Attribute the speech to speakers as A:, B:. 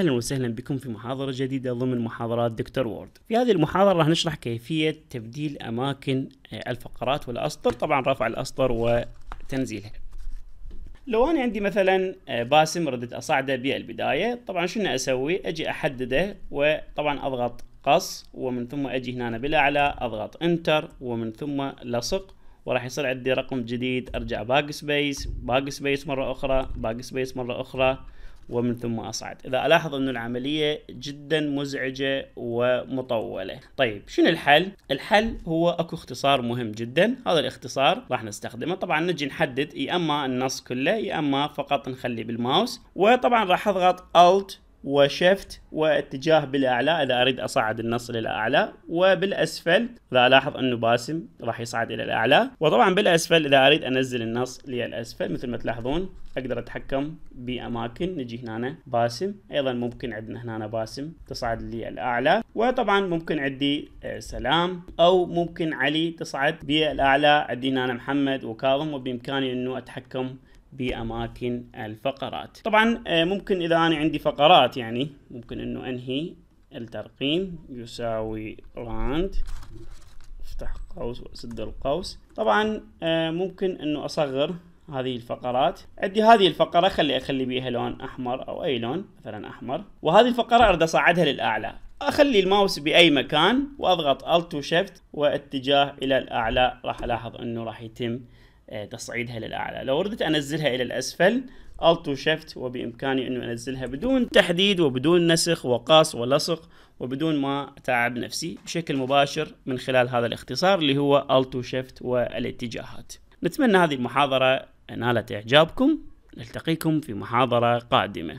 A: أهلا وسهلا بكم في محاضرة جديدة ضمن محاضرات دكتور وورد في هذه المحاضرة راح نشرح كيفية تبديل أماكن آه، الفقرات والأسطر طبعا رفع الأسطر وتنزيلها لو أنا عندي مثلا آه، باسم ردت أصعده بالبداية طبعا شنو أسوي أجي أحدده وطبعا أضغط قص ومن ثم أجي هنا بالأعلى أضغط انتر ومن ثم لصق وراح يصير عندي رقم جديد ارجع باك سبيس باك سبيس مره اخرى باك سبيس مره اخرى ومن ثم اصعد اذا الاحظ انه العمليه جدا مزعجه ومطوله طيب شنو الحل الحل هو اكو اختصار مهم جدا هذا الاختصار راح نستخدمه طبعا نجي نحدد يا اما النص كله يا اما فقط نخلي بالماوس وطبعا راح اضغط Alt وشفت واتجاه بالاعلى اذا اريد اصعد النص للاعلى وبالاسفل اذا الاحظ انه باسم راح يصعد الى الاعلى وطبعا بالاسفل اذا اريد انزل النص للاسفل مثل ما تلاحظون اقدر اتحكم باماكن نجي هنا باسم ايضا ممكن عندنا هنا باسم تصعد للاعلى وطبعا ممكن عندي آه، سلام او ممكن علي تصعد بالاعلى عندي هنا محمد وكاظم وبامكاني انه اتحكم بأماكن الفقرات طبعا آه، ممكن إذا أنا عندي فقرات يعني ممكن أنه أنهي الترقيم يساوي راند افتح قوس واسد القوس طبعا آه، ممكن انه اصغر هذه الفقرات عندي هذه الفقرة خلي اخلي بيها لون احمر او اي لون مثلا احمر وهذه الفقرة اريد اصعدها للاعلى اخلي الماوس باي مكان واضغط الت وشفت واتجاه الى الاعلى راح الاحظ انه راح يتم آه، تصعيدها للاعلى لو اردت انزلها الى الاسفل الت shift وبامكاني انه انزلها بدون تحديد وبدون نسخ وقاص ولصق وبدون ما اتعب نفسي بشكل مباشر من خلال هذا الاختصار اللي هو الت shift والاتجاهات نتمنى هذه المحاضرة نالت اعجابكم نلتقيكم في محاضرة قادمة